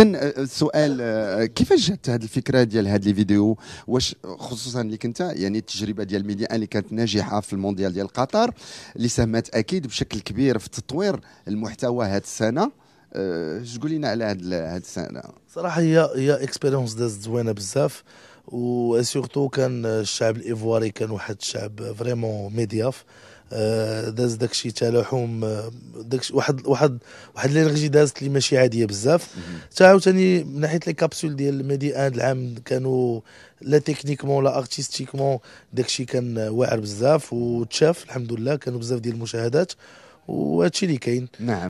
إذن السؤال آه، آه، آه، كيفاش جات هذه الفكره ديال هذه لي فيديو واش خصوصا ليك انت يعني التجربه ديال ميديا اللي كانت ناجحه في المونديال ديال قطر اللي ساهمت اكيد بشكل كبير في تطوير المحتوى هذه السنه أه، شقول لنا على هاد هاد السنه صراحه هي هي اكسبيريونس دازت زوينه بزاف و سورتو كان الشعب الايفواري كان واحد الشعب فريمون ميدياف أه، داز داكشي تلاحم أه، داكشي واحد واحد واحد الانرجي دازت اللي ماشي عاديه بزاف حتى عاوتاني من ناحيه لي كابسول ديال الميدي ان العام كانوا لا تكنيكمون لا ارتستيكمون داكشي كان واعر بزاف وتشاف الحمد لله كانوا بزاف ديال المشاهدات وهادشي اللي كاين نعم